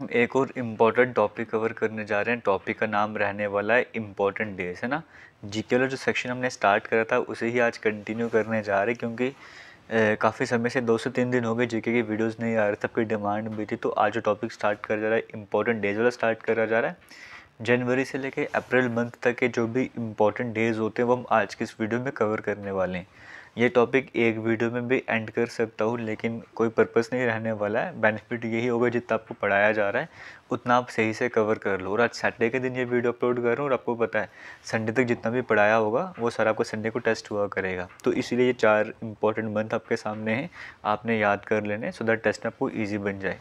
हम एक और इम्पॉर्टेंट टॉपिक कवर करने जा रहे हैं टॉपिक का नाम रहने वाला है इम्पॉर्टेंट डेज है ना जीके वाला जो सेक्शन हमने स्टार्ट करा था उसे ही आज कंटिन्यू करने जा रहे हैं क्योंकि काफ़ी समय से दो से तीन दिन हो गए जीके की वीडियोस नहीं आ रही सबकी डिमांड भी थी तो आज जो टॉपिक स्टार्ट करा जा रहा है इम्पॉर्टेंट डेज वाला स्टार्ट करा जा रहा है जनवरी से लेकर अप्रैल मंथ तक के जो भी इम्पॉर्टेंट डेज होते हैं वो हम आज की इस वीडियो में कवर करने वाले हैं ये टॉपिक एक वीडियो में भी एंड कर सकता हूँ लेकिन कोई पर्पस नहीं रहने वाला है बेनिफिट यही होगा जितना आपको पढ़ाया जा रहा है उतना आप सही से कवर कर लो और आज सैटरडे के दिन ये वीडियो अपलोड कर रहा हूँ और आपको पता है संडे तक जितना भी पढ़ाया होगा वो सर आपको संडे को टेस्ट हुआ करेगा तो इसीलिए ये चार इंपॉर्टेंट मंथ आपके सामने हैं आपने याद कर लेने सो दैट टेस्ट आपको ईजी बन जाए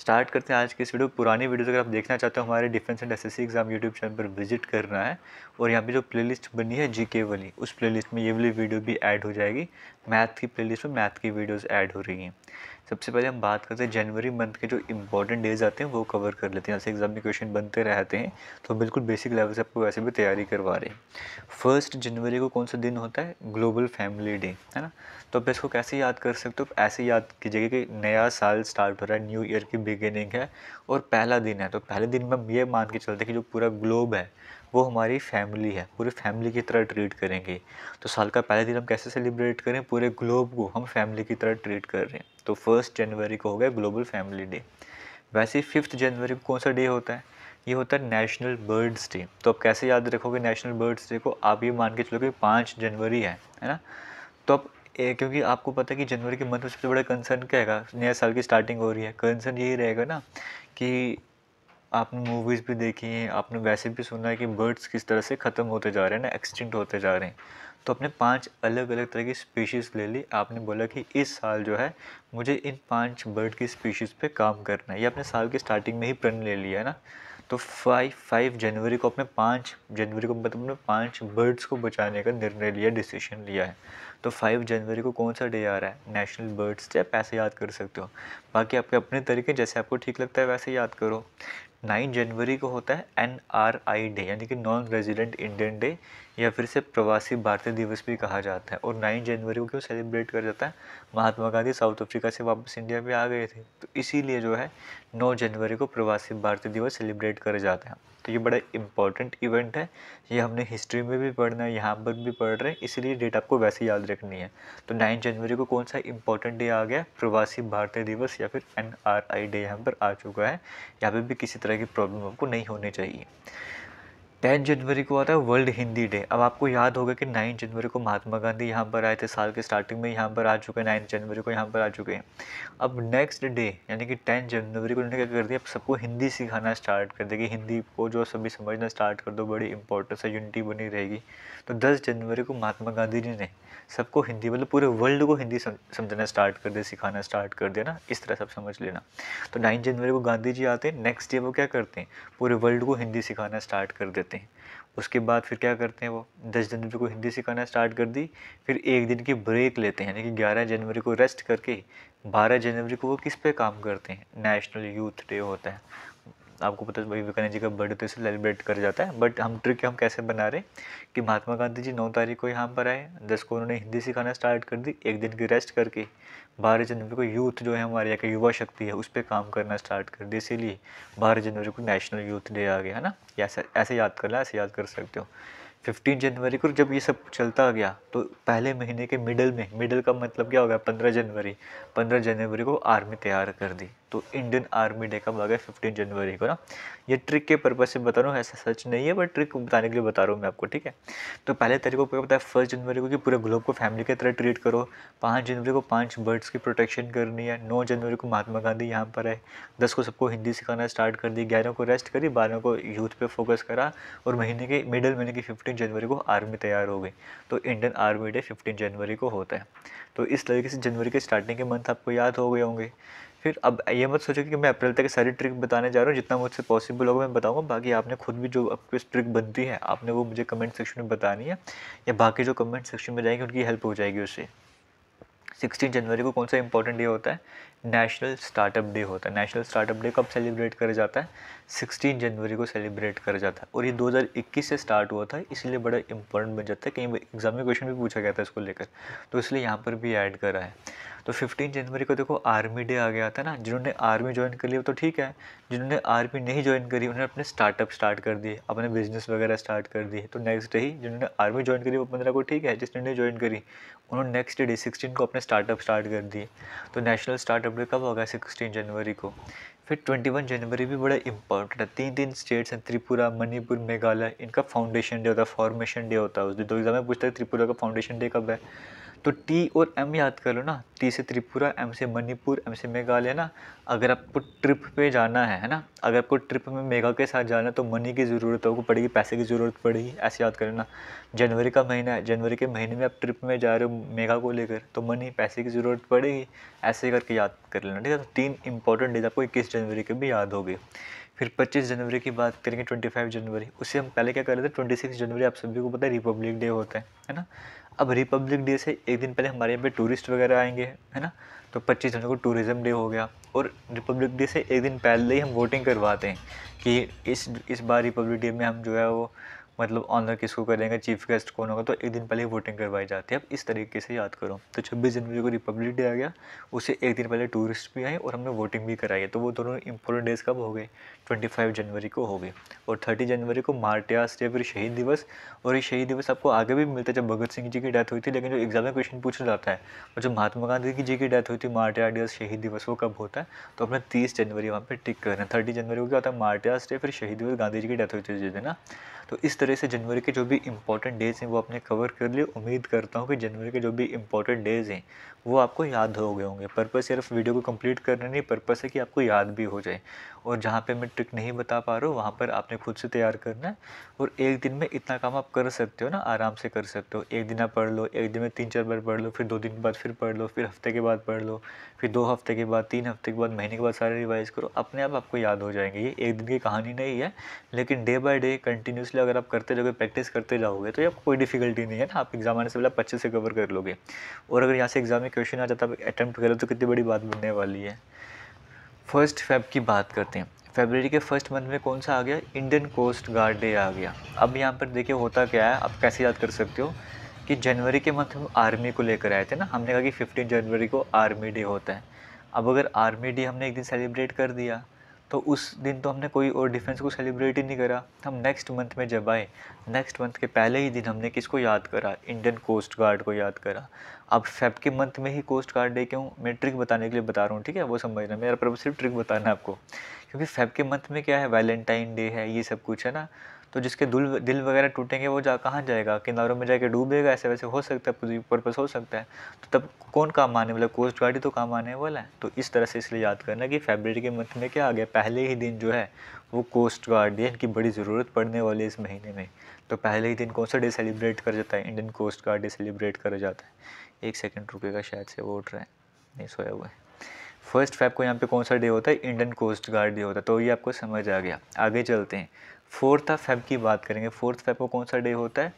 स्टार्ट करते हैं आज की इस वीडियो पुरानी वीडियोज़ अगर आप देखना चाहते हो हमारे defence and SSC exam YouTube channel पर विजिट करना है और यहाँ पे जो प्लेलिस्ट बनी है जीके वाली उस प्लेलिस्ट में ये वाली वीडियो भी ऐड हो जाएगी मैथ की प्लेलिस्ट में मैथ की वीडियोज़ ऐड हो रही हैं सबसे पहले हम बात करते हैं जनवरी मंथ के जो इंपॉर्टेंट डेज आते हैं वो कवर कर लेते हैं जैसे एग्जाम में क्वेश्चन बनते रहते हैं तो बिल्कुल बेसिक लेवल से आपको वैसे भी तैयारी करवा रहे हैं फर्स्ट जनवरी को कौन सा दिन होता है ग्लोबल फैमिली डे है ना तो आप इसको कैसे याद कर सकते हो तो ऐसे याद कीजिएगा कि नया साल स्टार्ट हो रहा है न्यू ईयर की बिगिनिंग है और पहला दिन है तो पहले दिन में हम ये मान के चलते हैं कि जो पूरा ग्लोब है वो हमारी फैमिली है पूरी फैमिली की तरह ट्रीट करेंगे तो साल का पहला दिन हम कैसे सेलिब्रेट करें पूरे ग्लोब को हम फैमिली की तरह ट्रीट कर रहे हैं तो फर्स्ट जनवरी को हो गया ग्लोबल फैमिली डे वैसे फिफ्थ जनवरी को कौन सा डे होता है ये होता है नेशनल बर्ड्स डे तो आप कैसे याद रखोगे नेशनल बर्ड्स डे को आप ये मान के चलो कि पाँच जनवरी है है ना तो आप क्योंकि आपको पता है कि जनवरी के मंथ में सबसे बड़ा कंसर्न क्या है नया साल की स्टार्टिंग हो रही है कंसर्न यही रहेगा ना कि आपने मूवीज़ भी देखी हैं आपने वैसे भी सुना है कि बर्ड्स किस तरह से ख़त्म होते जा रहे हैं ना एक्सटिंक्ट होते जा रहे हैं तो आपने पांच अलग अलग तरह की स्पीशीज़ ले ली आपने बोला कि इस साल जो है मुझे इन पांच बर्ड की स्पीशीज़ पे काम करना है ये आपने साल के स्टार्टिंग में ही प्रण ले लिया है ना तो फाइव फाइव जनवरी को अपने पाँच जनवरी को मतलब अपने पाँच बर्ड्स को बचाने का निर्णय लिया डिसीशन लिया है तो फाइव जनवरी को कौन सा डे आ रहा है नेशनल बर्ड्स डे पैसे याद कर सकते हो बाकी आपके अपने तरीके जैसे आपको ठीक लगता है वैसे याद करो नाइन जनवरी को होता है एन आर आई डे यानी कि नॉन रेजिडेंट इंडियन डे या फिर से प्रवासी भारतीय दिवस भी कहा जाता है और नाइन जनवरी को क्यों सेलिब्रेट कर जाता है महात्मा गांधी साउथ अफ्रीका से वापस इंडिया में आ गए थे तो इसीलिए जो है नौ जनवरी को प्रवासी भारतीय दिवस सेलिब्रेट कर जाता है तो ये बड़ा इंपॉर्टेंट इवेंट है ये हमने हिस्ट्री में भी पढ़ना है यहाँ पर भी पढ़ रहे हैं इसीलिए डेट आपको वैसे याद रखनी है तो नाइन जनवरी को कौन सा इंपॉर्टेंट डे आ गया प्रवासी भारतीय दिवस या फिर एन डे यहाँ पर आ चुका है यहाँ पर भी किसी तरह की प्रॉब्लम आपको नहीं होनी चाहिए टेन जनवरी को आता है वर्ल्ड हिंदी डे अब आपको याद होगा कि नाइन जनवरी को महात्मा गांधी यहाँ पर आए थे साल के स्टार्टिंग में यहाँ पर आ चुके हैं नाइन जनवरी को यहाँ पर आ चुके हैं अब नेक्स्ट डे यानी कि टेन जनवरी को उन्होंने क्या कर दिया अब सबको हिंदी सिखाना स्टार्ट कर दिया कि हिंदी को जो सभी समझना स्टार्ट कर दो बड़ी इंपॉर्टेंस है यूनिटी बनी रहेगी तो दस जनवरी को महात्मा गांधी जी ने सबको हिंदी मतलब पूरे वर्ल्ड को हिंदी समझना स्टार्ट कर दिया सिखाना स्टार्ट कर दिया ना इस तरह सब समझ लेना तो नाइन जनवरी को गांधी जी आते हैं नेक्स्ट डे वो क्या करते हैं पूरे वर्ल्ड को हिंदी सिखाना स्टार्ट कर देते देते हैं उसके बाद फिर क्या करते हैं वो दस जनवरी को हिंदी सिखाना स्टार्ट कर दी फिर एक दिन की ब्रेक लेते हैं यानी कि ग्यारह जनवरी को रेस्ट करके बारह जनवरी को वो किस पे काम करते हैं नेशनल यूथ डे होता है आपको पता है विवेकानंद जी का बर्थडे तो इसे सेलिब्रेट कर जाता है बट हम ट्रिक हम कैसे बना रहे कि महात्मा गांधी जी नौ तारीख को यहाँ पर आए दस को उन्होंने हिंदी सिखाना स्टार्ट कर दी एक दिन की रेस्ट करके बारह जनवरी को यूथ जो है हमारे यहाँ की युवा शक्ति है उस पर काम करना स्टार्ट कर दिया इसीलिए बारह जनवरी को नेशनल यूथ डे आ गया है ना ऐसा ऐसे याद कर ला ऐसे याद कर सकते हो फिफ्टीन जनवरी को जब ये सब चलता गया तो पहले महीने के मिडल में मिडल का मतलब क्या हो गया पंद्रह जनवरी पंद्रह जनवरी को आर्मी तैयार कर दी तो इंडियन आर्मी डे कब आ गया फिफ्टीन जनवरी को ना ये ट्रिक के पर्पज़ से बता रहा हूँ ऐसा सच नहीं है बट ट्रिक बताने के लिए बता रहा हूँ मैं आपको ठीक है तो पहले तरीके को पता है फर्स्ट जनवरी को कि पूरे ग्लोब को फैमिली की तरह ट्रीट करो पाँच जनवरी को पाँच बर्ड्स की प्रोटेक्शन करनी है नौ जनवरी को महात्मा गांधी यहाँ पर है दस को सबको हिंदी सिखाना स्टार्ट कर दी ग्यारह को रेस्ट करी बारह को यूथ पर फोकस करा और महीने के मिडल महीने की फिफ्टीन जनवरी को आर्मी तैयार हो गई तो इंडियन आर्मी डे फिफ्टीन जनवरी को होता है तो इस तरीके से जनवरी के स्टार्टिंग के मंथ आपको याद हो गए होंगे फिर अब ये मत सोचो कि मैं अप्रैल तक सारी ट्रिक बताने जा रहा हूँ जितना मुझसे पॉसिबल होगा मैं बताऊँगा बाकी आपने खुद भी जो आपकी ट्रिक बनती है आपने वो मुझे कमेंट सेक्शन में बतानी है या बाकी जो कमेंट सेक्शन में जाएंगे उनकी हेल्प हो जाएगी उससे सिक्सटीन जनवरी को कौन सा इंपॉर्टेंट डे होता है नेशनल स्टार्टअप डे होता है नेशनल स्टार्टअप डे कब सेलिब्रेट करा जाता है सिक्सटीन जनवरी को सेलिब्रेट करा जाता है और ये 2021 से स्टार्ट हुआ था इसलिए बड़ा इंपॉर्टेंट बन जाता है कहीं एग्जाम में क्वेश्चन भी पूछा गया था इसको लेकर तो इसलिए यहाँ पर भी ऐड करा है तो फिफ्टीन जनवरी को देखो आर्मी डे आ गया था ना जिन्होंने आर्मी ज्वाइन कर लिया तो ठीक है जिन्होंने आर्मी नहीं ज्वाइन करी उन्होंने अपने स्टार्टअप स्टार्ट कर दिए अपने बिजनेस वगैरह स्टार्ट कर दिए तो नेक्स्ट डे ही जिन्होंने आर्मी ज्वाइन करी वो पंद्रह को ठीक है जिसने नहीं ज्वाइन करी उन्होंने नेक्स्ट डे सिक्सटीन को अपने स्टार्टअप स्टार्ट कर दिए तो नेशनल स्टार्टअप डे कब होगा सिक्सटीन जनवरी को फिर ट्वेंटी वन जनवरी भी बड़ा इंपॉर्टेंट है तीन तीन स्टेट्स हैं त्रिपुरा मणिपुर मेघालय इनका फाउंडेशन डे होता है फॉर्मेशन डे होता है उस दिन दो तो एग्जाम में पूछता है त्रिपुरा का फाउंडेशन डे कब है तो टी और एम याद कर लो ना टी से त्रिपुरा एम से मणिपुर एम से मेघालय ना अगर आपको ट्रिप पे जाना है है ना अगर आपको ट्रिप में मेघा के साथ जाना है तो मनी की ज़रूरत होगी पड़ेगी पैसे की ज़रूरत पड़ेगी ऐसे याद लेना जनवरी का महीना है जनवरी के महीने में आप ट्रिप में जा रहे हो मेघा को लेकर तो मनी पैसे की ज़रूरत पड़ेगी ऐसे करके याद कर लेना ठीक है तो तीन इंपॉर्टेंट डेज आपको इक्कीस जनवरी के भी याद हो गए फिर 25 जनवरी की बात करेंगे 25 जनवरी उससे हम पहले क्या कर रहे थे 26 जनवरी आप सभी को पता है रिपब्लिक डे होता है है ना अब रिपब्लिक डे से एक दिन पहले हमारे यहाँ पे टूरिस्ट वगैरह आएंगे है ना तो पच्चीस जनवरी को टूरिज़म डे हो गया और रिपब्लिक डे से एक दिन पहले ही हम वोटिंग करवाते हैं कि इस इस बार रिपब्लिक डे में हम जो है वो मतलब ऑनर किसको करेंगे चीफ गेस्ट कौन होगा तो एक दिन पहले ही वोटिंग करवाई जाती है अब इस तरीके से याद करो तो छब्बीस जनवरी को रिपब्लिक डे आ गया उसे एक दिन पहले टूरिस्ट भी आए और हमने वोटिंग भी कराई है तो वो दोनों इंपॉर्टेंट डेज कब हो गए 25 जनवरी को होगी और 30 जनवरी को मार्टियास डे फिर शहीद दिवस और ये शहीद दिवस आपको आगे भी मिलता है जब भगत सिंह जी की डेथ हुई थी लेकिन जो एग्जाम में क्वेश्चन पूछा जाता है और जो महात्मा गांधी की जी की डेथ हुई थी मार्टिया डे शहीद दिवस वो कब होता है तो अपने तीस जनवरी वहाँ पर टिक कर रहे हैं थर्टी जनवरी को क्या होता है मार्टियास डे फिर शहीद दिवस गांधी जी की डेथ हुई थी जिस दिन ना तो इस तरह से जनवरी के जो भी इंपॉर्टेंट डेज हैं वो आपने कवर कर लिए उम्मीद करता हूँ कि जनवरी के जो भी इंपॉर्टेंट डेज हैं वो आपको याद हो गए होंगे पर्पस सिर्फ वीडियो को कंप्लीट करना नहीं पर्पस है कि आपको याद भी हो जाए और जहाँ पे मैं ट्रिक नहीं बता पा रहा हूँ वहाँ पर आपने खुद से तैयार करना है और एक दिन में इतना काम आप कर सकते हो ना आराम से कर सकते हो एक दिन आप पढ़ लो एक दिन में तीन चार बार पढ़ लो फिर दो दिन के बाद फिर पढ़ लो फिर हफ्ते के बाद पढ़ लो फिर दो हफ्ते के बाद तीन हफ्ते के बाद महीने के बाद सारे रिवाइज़ करो अपने आप आपको याद हो जाएंगे ये एक दिन की कहानी नहीं है लेकिन डे बाय डे कंटिन्यूसली अगर आप करते जाओगे प्रैक्टिस करते जाओगे तो ये आपको कोई डिफिकल्टी नहीं है ना आप एग्जाम आने से पहले आप अच्छे से कवर कर लोगे और अगर यहाँ से एग्जाम में क्वेश्चन आ जाता है अटैम्प्ट करो तो कितनी बड़ी बात बनने वाली है फर्स्ट फेब की बात करते हैं फेबररी के फर्स्ट मंथ में कौन सा आ गया इंडियन कोस्ट गार्ड डे आ गया अब यहाँ पर देखिए होता क्या है आप कैसे याद कर सकते हो कि जनवरी के मंथ में आर्मी को लेकर आए थे ना हमने कहा कि फिफ्टीन जनवरी को आर्मी डे होता है अब अगर आर्मी डे हमने एक दिन सेलिब्रेट कर दिया तो उस दिन तो हमने कोई और डिफेंस को सेलिब्रेट ही नहीं करा हम नेक्स्ट मंथ में जब आए नेक्स्ट मंथ के पहले ही दिन हमने किसको याद करा इंडियन कोस्ट गार्ड को याद करा अब फेब के मंथ में ही कोस्ट गार्ड डे क्यों मैं ट्रिक बताने के लिए बता रहा हूँ ठीक है वो समझना मेरा प्रभु सिर्फ ट्रिक बताना आपको क्योंकि फेब के मंथ में क्या है वैलेंटाइन डे है ये सब कुछ है ना तो जिसके दिल दिल वगैरह टूटेंगे वो जा कहाँ जाएगा किनारों में जाके डूबेगा ऐसे वैसे हो सकता है पर्पस हो सकता है तो तब कौन काम आने वाला कोस्ट गार्ड ही तो काम आने वाला है तो इस तरह से इसलिए याद करना कि फेबररी के मंथ में क्या आ गया पहले ही दिन जो है वो कोस्ट गार्ड या इनकी बड़ी ज़रूरत पड़ने वाली है इस महीने में तो पहले ही दिन कौन सा डे सेलिब्रेट कर जाता है Indian coast guard day celebrate करा जाता है एक सेकेंड रुकेगा शायद से वो उठ रहे हैं नहीं सोया हुआ है फर्स्ट फैब को यहाँ पे कौन सा डे होता है इंडियन कोस्ट गार्ड डे होता है तो ये आपको समझ आ गया आगे चलते हैं फोर्थ ऑफ फेब की बात करेंगे फोर्थ फेब को कौन सा डे होता है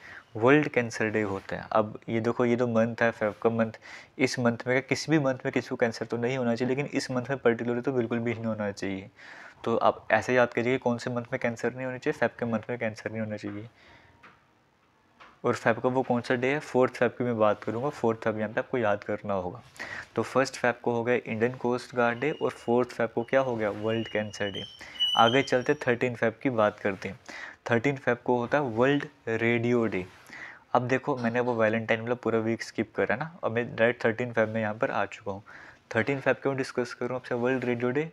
वर्ल्ड कैंसर डे होता है अब ये देखो ये तो मंथ है फेब का मंथ इस मंथ में किसी भी मंथ में किसी को कैंसर तो नहीं होना चाहिए लेकिन इस मंथ में पर्टिकुलर तो बिल्कुल भी नहीं होना चाहिए तो आप ऐसे याद करिए कौन से मंथ में कैंसर नहीं होना चाहिए फेब के मंथ में कैंसर नहीं होना चाहिए और फैब का वो कौन सा डे है फोर्थ फैब की मैं बात करूँगा फोर्थ फैब यहाँ पे आपको याद करना होगा तो फर्स्ट फैब को हो गया इंडियन कोस्ट गार्ड डे और फोर्थ फैब को क्या हो गया वर्ल्ड कैंसर डे आगे चलते थर्टीन फैब की बात करते हैं थर्टीन फैब को होता है वर्ल्ड रेडियो डे अब देखो मैंने वो वैलेंटाइन वाला पूरा वीक स्किप करा ना और मैं डायरेक्ट थर्टीन फैब में यहाँ पर आ चुका हूँ थर्टीन फैब क्यों डिस्कस करूँ आपसे वर्ल्ड रेडियो डे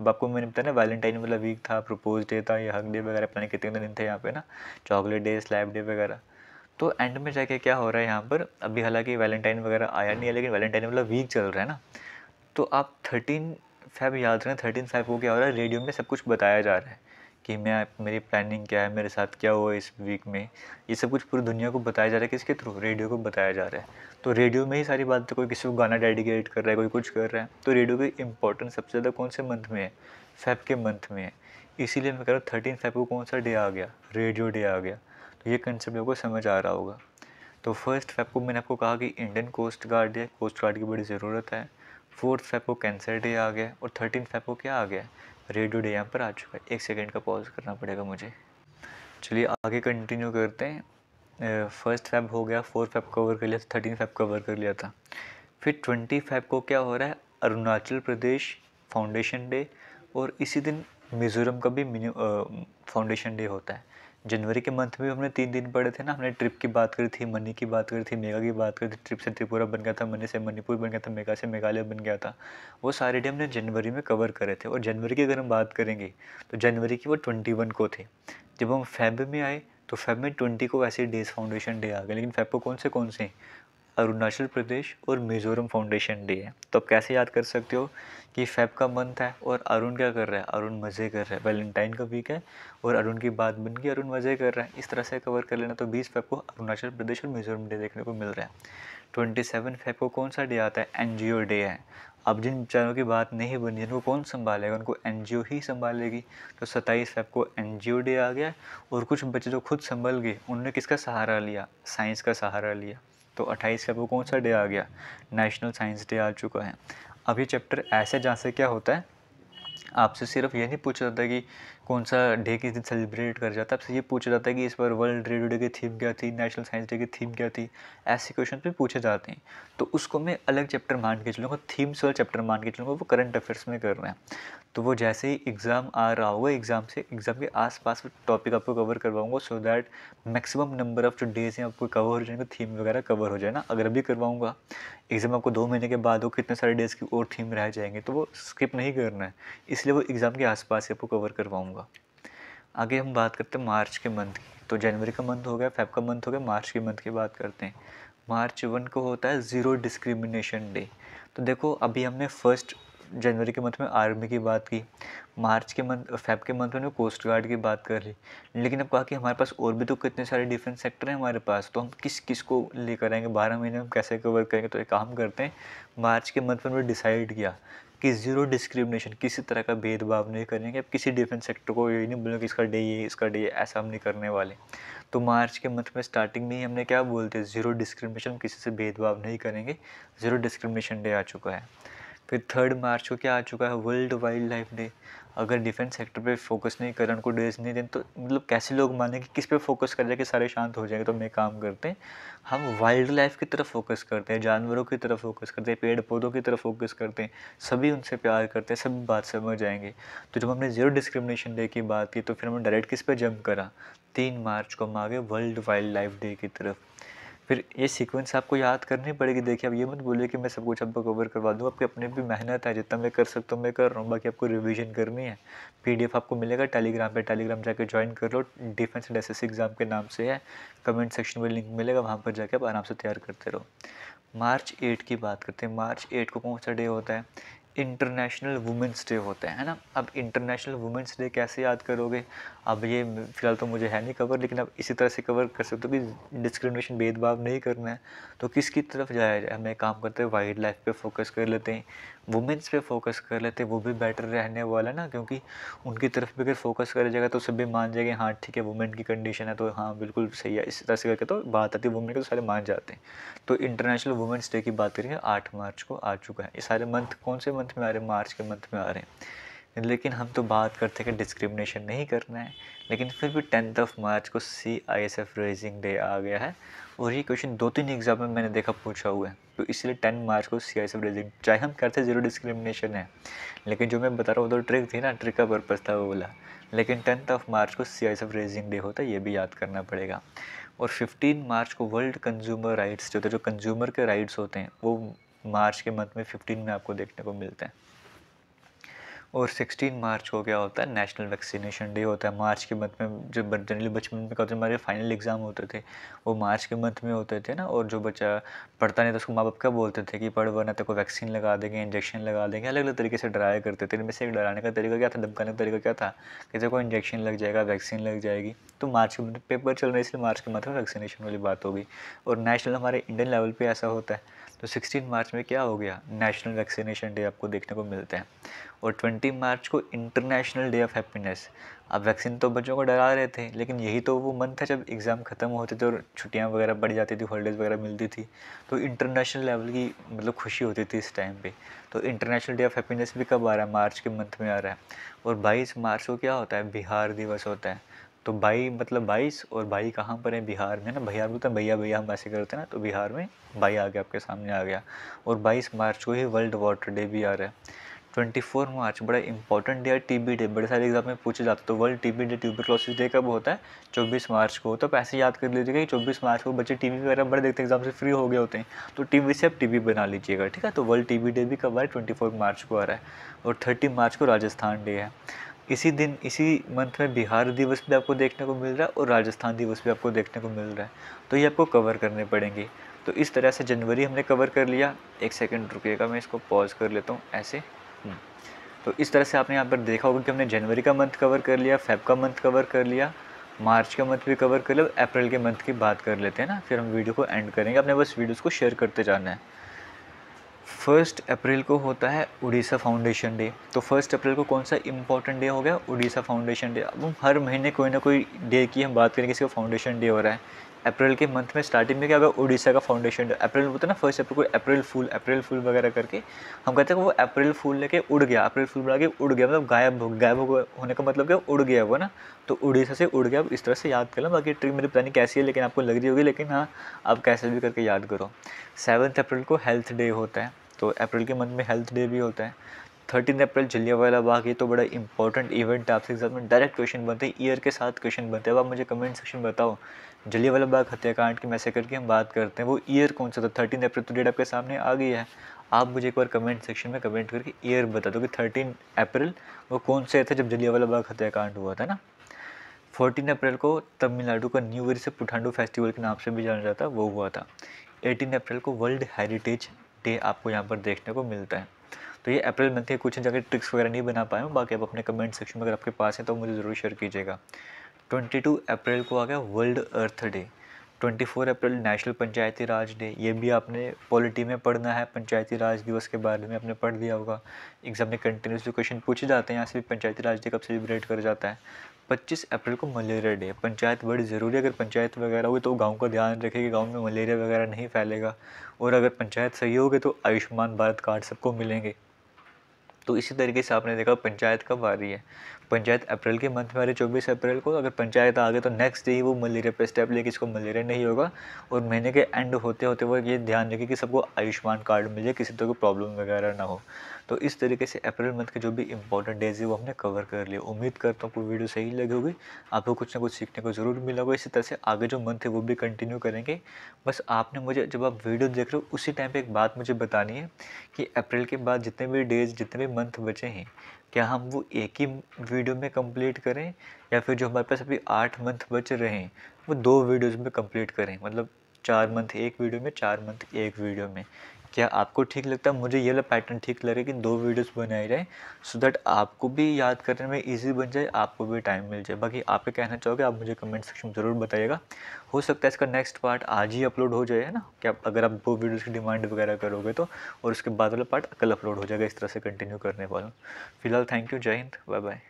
अब आपको मैंने बताया ना वैलेंटाइन वाला वीक था प्रपोज डे था या हक डे वगैरह पता नहीं कितने दिन थे यहाँ पे ना चॉकलेट डे स्लैब डे वगैरह तो एंड में जाके क्या हो रहा है यहाँ पर अभी हालांकि वैलेंटाइन वगैरह आया नहीं है लेकिन वैलेंटाइन वाला वीक चल रहा है ना तो आप थर्टीन फैब याद रहे थर्टीन फैब को क्या हो रहा है रेडियो में सब कुछ बताया जा रहा है कि मैं मेरी प्लानिंग क्या है मेरे साथ क्या हुआ इस वीक में ये सब कुछ पूरी दुनिया को बताया जा रहा है किसके थ्रू रेडियो को बताया जा रहा है तो रेडियो में ही सारी बात कोई किसी को गाना डेडिकेट कर रहा है कोई कुछ कर रहा है तो रेडियो की इंपॉर्टेंस सबसे ज़्यादा कौन से मंथ में है फैब के मंथ में है इसीलिए मैं कह रहा हूँ थर्टीन फैब को कौन सा डे आ गया रेडियो डे आ गया तो ये कंसेप्ट लोगों को समझ आ रहा होगा तो फर्स्ट फैप को मैंने आपको कहा कि इंडियन कोस्ट गार्ड है कोस्ट गार्ड की बड़ी ज़रूरत है फोर्थ फैप को कैंसर डे आ गया और थर्टीन फैप को क्या आ गया रेडियो डे यहाँ पर आ चुका है एक सेकेंड का पॉज करना पड़ेगा मुझे चलिए आगे कंटिन्यू करते हैं फर्स्ट फैप हो गया फोर्थ फैप कवर कर लिया थर्टीन फैप कवर कर लिया था फिर ट्वेंटी फैप को क्या हो रहा है अरुणाचल प्रदेश फाउंडेशन डे और इसी दिन मिज़ोरम का भी फाउंडेशन डे होता है जनवरी के मंथ में हमने तीन दिन पड़े थे ना हमने ट्रिप की बात करी थी मनी की बात करी थी मेगा की बात करी थी ट्रिप से त्रिपुरा बन गया था मनी से मणिपुर बन गया था मेगा से मेघालय बन गया था वो सारे डे हमने जनवरी में कवर करे थे और जनवरी की अगर हम बात करेंगे तो जनवरी की वो ट्वेंटी वन को थे जब हम फैब में आए तो फैब में ट्वेंटी को वैसे डेज फाउंडेशन डे आ गए लेकिन फेब को कौन से कौन से अरुणाचल प्रदेश और मिज़ोरम फाउंडेशन डे है तो आप कैसे याद कर सकते हो कि फेब का मंथ है और अरुण क्या कर रहा है अरुण मज़े कर रहा है वैलेंटाइन का वीक है और अरुण की बात बन गई अरुण मज़े कर रहा है इस तरह से कवर कर लेना तो बीस फेब को अरुणाचल प्रदेश और मिज़ोरम डे देखने को मिल रहा है ट्वेंटी सेवन फेब को कौन सा डे आता है एन डे है अब जिन बेचारों की बात नहीं बनी उनको कौन संभालेगा उनको एन ही संभालेगी तो सत्ताईस फेब को एन डे आ गया और कुछ बच्चे जो खुद संभल गए उनने किसका सहारा लिया साइंस का सहारा लिया तो 28 का वो कौन सा डे आ गया नेशनल साइंस डे आ चुका है अब ये चैप्टर ऐसे जहाँ से क्या होता है आपसे सिर्फ ये नहीं पूछा जाता कि कौन सा डे किस दिन सेलिब्रेट कर जाता है आपसे ये पूछा जाता है कि इस बार वर्ल्ड रेडियो डे की थीम क्या थी नेशनल साइंस डे की थीम क्या थी ऐसे क्वेश्चन भी पूछे जाते हैं तो उसको मैं अलग चैप्टर मान के चलूँगा थीम्स वाला चैप्टर मान के चलूँगा वो करंट अफेयर्स में कर रहे हैं तो वो जैसे ही एग्ज़ाम आ रहा होगा एग्ज़ाम से एग्ज़ाम के आसपास टॉपिक आपको कवर करवाऊंगा so that maximum number of जो डेज हैं आपको कवर हो जाएंगे थीम वगैरह कवर हो जाए ना अगर अभी करवाऊँगा एग्ज़ाम आपको दो महीने के बाद हो कितने सारे डेज़ की और थीम रह जाएंगे तो वो स्किप नहीं करना है इसलिए वो एग्ज़ाम के आसपास ही आपको कवर करवाऊँगा आगे हम बात करते हैं मार्च के मंथ की तो जनवरी का मंथ हो गया फेब का मंथ हो गया मार्च के मंथ की बात करते हैं मार्च वन को होता है ज़ीरो डिस्क्रिमिनेशन डे तो देखो अभी हमने फर्स्ट जनवरी के मंथ में आर्मी की बात की मार्च के मंथ फेब के मंथ में कोस्ट गार्ड की बात कर ली लेकिन अब कहा कि हमारे पास और भी तो कितने सारे डिफेंस सेक्टर हैं हमारे पास तो हम किस किस को लेकर आएंगे बारह महीने हम कैसे कवर करेंगे तो एक काम करते हैं मार्च के मंथ में डिसाइड किया कि ज़ीरो डिस्क्रिमिनेशन किसी तरह का भेदभाव नहीं करेंगे अब किसी डिफेंस सेक्टर को यही नहीं बोलेंगे कि इसका डे ये इसका डे ये ऐसा हम नहीं करने वाले तो मार्च के मंथ में स्टार्टिंग में ही हमने क्या बोलते हैं ज़ीरो डिस्क्रिमिनेशन किसी से भेदभाव नहीं करेंगे ज़ीरो डिस्क्रिमिनेशन डे आ चुका है फिर थर्ड मार्च को क्या आ चुका है वर्ल्ड वाइल्ड लाइफ डे अगर डिफेंस सेक्टर पे फोकस नहीं करें उनको डेज नहीं दें तो मतलब कैसे लोग माने कि किस पे फोकस कर जाए कि सारे शांत हो जाएंगे तो हमें काम करते हैं हम वाइल्ड लाइफ की तरफ फोकस करते हैं जानवरों की तरफ फोकस करते हैं पेड़ पौधों की तरफ फोकस करते हैं सभी उनसे प्यार करते हैं सभी बात समझ जाएंगे तो जब हमने जीरो डिस्क्रिमिनेशन डे की बात की तो फिर हमने डायरेक्ट किस पर जंप करा तीन मार्च को हम आगे वर्ल्ड वाइल्ड लाइफ डे की तरफ फिर ये सीक्वेंस आपको याद करनी पड़ेगी देखिए अब ये मत बोलिए कि मैं सब कुछ आपको कवर करवा दूँ आपकी अपनी भी मेहनत है जितना मैं कर सकता हूँ मैं कर रहा हूँ बाकी आपको रिविजन करनी है पी आपको मिलेगा टेलीग्राम पर टेलीग्राम जाकर ज्वाइन कर लो डिफेंस एंड एस एग्ज़ाम के नाम से है कमेंट सेक्शन में लिंक मिलेगा वहाँ पर जाके आप आराम से तैयार करते रहो मार्च एट की बात करते हैं मार्च एट को कौन सा डे होता है इंटरनेशनल वुमेंस डे होते हैं ना अब इंटरनेशनल वुमेंस डे कैसे याद करोगे अब ये फ़िलहाल तो मुझे है नहीं कवर लेकिन अब इसी तरह से कवर कर सकते हो कि डिस्क्रिमिनेशन भेदभाव नहीं करना है तो किसकी तरफ जाया जाए हमें काम करते हैं वाइल्ड लाइफ पर फोकस कर लेते हैं वुमेंस पे फोकस कर लेते हैं वो भी बेटर रहने वाला ना क्योंकि उनकी तरफ भी अगर फोकस करा जाएगा तो सभी मान जाएंगे हाँ ठीक है वुमेन की कंडीशन है तो हाँ बिल्कुल सही है इस तरह से करके तो बात आती है वुमेन के तो सारे मान जाते हैं तो इंटरनेशनल वुमेंस डे की बात करिए आठ मार्च को आ चुका है ये सारे मंथ कौन से मंथ मंथ में आ रहे हैं मार्च के मंथ में आ रहे हैं लेकिन हम तो बात करते हैं कि डिस्क्रिमिनेशन नहीं करना है लेकिन फिर भी टेंथ ऑफ मार्च को C I S F raising day आ गया है और ये क्वेश्चन दो तीन एग्जाम में मैंने देखा पूछा हुआ है तो इसलिए टेन मार्च को C I S F raising चाहे हम करते हैं जीरो डिस्क्रिमिनेशन है लेकिन जो मैं बता रहा हूँ तो ट्रिक थी ना ट्रिक का पर्पज़ था वो बोला लेकिन टेंथ ऑफ मार्च को C I S F raising day होता है ये भी याद करना पड़ेगा और फिफ्टीन मार्च को वर्ल्ड कंज्यूमर राइट्स जो होते हैं जो कंज्यूमर के राइट्स होते हैं वो मार्च के मंथ में फिफ्टीन में आपको देखने को मिलते हैं और सिक्सटीन मार्च को क्या होता है नेशनल वैक्सीनेशन डे होता है मार्च के मंथ में जो जनरली बचपन में कहते हमारे फाइनल एग्ज़ाम होते थे वो मार्च के मंथ में होते थे ना और जो बच्चा पढ़ता नहीं था उसको माँ बाप क्या बोलते थे कि पढ़ वरना तेरे को वैक्सीन लगा देंगे इंजेक्शन लगा देंगे अलग अलग तरीके से डराया करते थे इनमें से एक डराने का तरीका क्या था धमकाने का तरीका क्या था कि जब इंजेक्शन लग जाएगा वैक्सीन लग जाएगी तो मार्च के पेपर चल रहे हैं इसलिए मार्च के मंथ में वैक्सीनेशन वाली बात होगी और नेशनल हमारे इंडियन लेवल पर ऐसा होता है तो 16 मार्च में क्या हो गया नेशनल वैक्सीनेशन डे आपको देखने को मिलते हैं और 20 मार्च को इंटरनेशनल डे ऑफ हैप्पीनेस अब वैक्सीन तो बच्चों को डरा रहे थे लेकिन यही तो वो मंथ था जब एग्ज़ाम ख़त्म होते थे और छुट्टियाँ वगैरह बढ़ जाती थी हॉलीडेज़ वगैरह मिलती थी तो इंटरनेशनल लेवल की मतलब खुशी होती थी इस टाइम पर तो इंटरनेशनल डे ऑफ हैप्पीनेस भी कब आ रहा है मार्च के मंथ में आ रहा है और बाईस मार्च को क्या होता है बिहार दिवस होता है तो भाई मतलब बाईस और भाई कहाँ पर है बिहार में ना भैया बोलते हैं भैया भैया हम ऐसे करते हैं ना तो बिहार में भाई आ गया आपके सामने आ गया और बाईस मार्च को ही वर्ल्ड वाटर डे भी आ रहा है ट्वेंटी फोर मार्च बड़ा इंपॉर्टेंट डे है टी बी डे बड़े सारे एग्जाम में पूछे जाते तो world T B day tuberculosis day कब होता है चौबीस मार्च को तो पैसे याद कर लीजिएगा कि चौबीस मार्च को बच्चे टी वी वगैरह बड़े देखते एग्जाम से फ्री हो गए होते हैं तो टी वी से आप वी बना लीजिएगा ठीक है तो वर्ल्ड टी वी डे भी कब आ रहा है ट्वेंटी फोर मार्च को आ रहा है और थर्टी मार्च को राजस्थान डे है इसी दिन इसी मंथ में बिहार दिवस भी आपको देखने को मिल रहा है और राजस्थान दिवस भी आपको देखने को मिल रहा है तो ये आपको कवर करने पड़ेंगे तो इस तरह से जनवरी हमने कवर कर लिया एक सेकंड रुकिएगा मैं इसको पॉज कर लेता हूँ ऐसे हम्म। तो इस तरह से आपने यहाँ पर देखा होगा कि हमने जनवरी का मंथ कवर कर लिया फेब का मंथ कवर कर लिया मार्च का मंथ भी कवर कर लिया अप्रैल के मंथ की बात कर लेते हैं ना फिर हम वीडियो को एंड करेंगे अपने बस वीडियोज़ को शेयर करते जाना है फर्स्ट अप्रैल को होता है उड़ीसा फाउंडेशन डे तो फर्स्ट अप्रैल को कौन सा इंपॉर्टेंट डे हो गया उड़ीसा फाउंडेशन डे अब हम हर महीने कोई ना कोई डे की हम बात करें किसी का फाउंडेशन डे हो रहा है अप्रैल के मंथ में स्टार्टिंग में क्या होगा उड़ीसा का फाउंडेशन डे अप्रैल होता है ना फर्स्ट अप्रैल को अप्रैल फूल अप्रैल फूल वगैरह करके हम कहते हैं वो अप्रैल फूल लेके उड़ गया अप्रैल फूल बना के उड़ गया मतलब गायब हो गायब हो होने का मतलब क्या उड़ गया वो ना तो उड़ीसा से उड़ गया अब इस तरह से याद कर लें बाकी ट्रिक मेरी प्लानिंग कैसी है लेकिन आपको लग रही होगी लेकिन हाँ आप कैसे भी करके याद करो सेवन्थ अप्रैल को हेल्थ डे होता है तो अप्रैल के मंथ में हेल्थ डे भी होता है थर्टीन अप्रैल जलियावाला बाग ये तो बड़ा इंपॉर्टेंट इवेंट है आपसे एग्जाम में डायरेक्ट क्वेश्चन बनते हैं ईयर के साथ क्वेश्चन बनते हैं अब आप मुझे कमेंट सेक्शन बताओ जलियावाला बाग हत्याकांड की मैसेकर की हम बात करते हैं वो ईयर कौन सा था थर्टीन अप्रैल तो डेट आपके सामने आ गई है आप मुझे एक बार कमेंट सेक्शन में कमेंट करके ईयर बता दो कि थर्टीन अप्रैल वो कौन से थे जब जलियावाला बाग हत्याकांड हुआ था ना फोर्टीन अप्रैल को तमिलनाडु का न्यू ईयर से पुठांडू फेस्टिवल के नाम से भी जाना जाता वो हुआ था एटीन अप्रैल को वर्ल्ड हेरिटेज डे आपको यहाँ पर देखने को मिलता है तो ये अप्रैल मंथ के कुछ जगह ट्रिक्स वगैरह नहीं बना पाए बाकी आप अपने कमेंट सेक्शन में अगर आपके पास है तो मुझे ज़रूर शेयर कीजिएगा 22 अप्रैल को आ गया world earth day 24 April national Panchayati Raj day ये भी आपने पॉलिटी में पढ़ना है पंचायती राज दिवस के बारे में आपने पढ़ दिया होगा एग्जाम में कंटिन्यूसली क्वेश्चन पूछे जाते हैं यहाँ से भी पंचायती राज डे कब सेलिब्रेट कर जाता है 25 अप्रैल को मलेरिया डे पंचायत बड़ी ज़रूरी है अगर पंचायत वगैरह हुई तो गांव का ध्यान रखे कि गांव में मलेरिया वगैरह नहीं फैलेगा और अगर पंचायत सही होगी तो आयुष्मान भारत कार्ड सबको मिलेंगे तो इसी तरीके से आपने देखा पंचायत कब आ रही है पंचायत अप्रैल के मंथ में आ रही है चौबीस अप्रैल को अगर पंचायत आ गई तो नेक्स्ट डे ही वो मलेरिया पे स्टेप लेके इसको मलेरिया नहीं होगा और महीने के एंड होते होते वो ये ध्यान रखें कि सबको आयुष्मान कार्ड मिले किसी तरह की प्रॉब्लम वगैरह ना हो तो इस तरीके से अप्रैल मंथ के जो भी इंपॉर्टेंट डेज है वो हमने कवर कर लिया उम्मीद करता हूँ पूरी वीडियो सही लगी होगी आपको कुछ ना कुछ सीखने को ज़रूर मिला होगा इसी तरह से आगे जो मंथ है वो भी कंटिन्यू करेंगे बस आपने मुझे जब आप वीडियो देख रहे हो उसी टाइम पर एक बात मुझे बतानी है कि अप्रैल के बाद जितने भी डेज जितने भी मंथ बचे हैं क्या हम वो एक ही वीडियो में कंप्लीट करें या फिर जो हमारे पास अभी आठ मंथ बच रहे हैं वो दो वीडियोज़ में कंप्लीट करें मतलब चार मंथ एक वीडियो में चार मंथ एक वीडियो में क्या आपको ठीक लगता है मुझे ये वाला पैटर्न ठीक लगे कि दो वीडियोस बनाए जाए सो दैट आपको भी याद करने में इजी बन जाए आपको भी टाइम मिल जाए बाकी आप क्या कहना चाहोगे आप मुझे कमेंट सेक्शन में ज़रूर बताइएगा हो सकता है इसका नेक्स्ट पार्ट आज ही अपलोड हो जाए ना क्या अगर आप दो वीडियोज़ की डिमांड वगैरह करोगे तो और उसके बाद वाला पार्ट कल अपलोड हो जाएगा इस तरह से कंटिन्यू करने वाला फिलहाल थैंक यू जय हिंद बाय बाय